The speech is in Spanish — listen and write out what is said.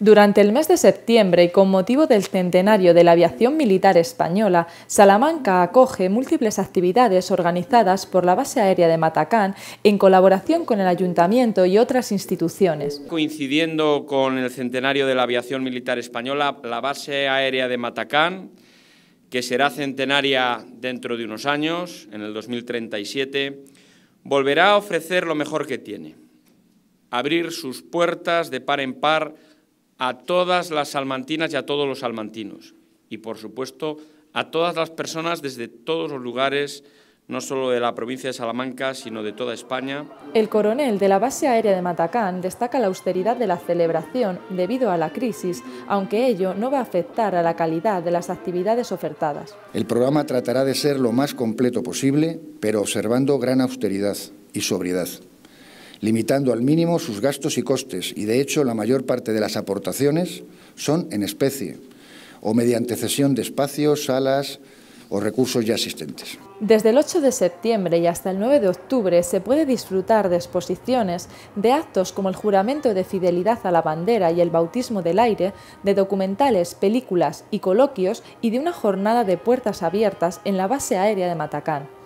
Durante el mes de septiembre y con motivo del centenario de la aviación militar española, Salamanca acoge múltiples actividades organizadas por la base aérea de Matacán en colaboración con el ayuntamiento y otras instituciones. Coincidiendo con el centenario de la aviación militar española, la base aérea de Matacán, que será centenaria dentro de unos años, en el 2037, volverá a ofrecer lo mejor que tiene, abrir sus puertas de par en par a todas las salmantinas y a todos los salmantinos. Y, por supuesto, a todas las personas desde todos los lugares, no solo de la provincia de Salamanca, sino de toda España. El coronel de la base aérea de Matacán destaca la austeridad de la celebración debido a la crisis, aunque ello no va a afectar a la calidad de las actividades ofertadas. El programa tratará de ser lo más completo posible, pero observando gran austeridad y sobriedad limitando al mínimo sus gastos y costes, y de hecho la mayor parte de las aportaciones son en especie o mediante cesión de espacios, salas o recursos ya existentes. Desde el 8 de septiembre y hasta el 9 de octubre se puede disfrutar de exposiciones, de actos como el juramento de fidelidad a la bandera y el bautismo del aire, de documentales, películas y coloquios y de una jornada de puertas abiertas en la base aérea de Matacán.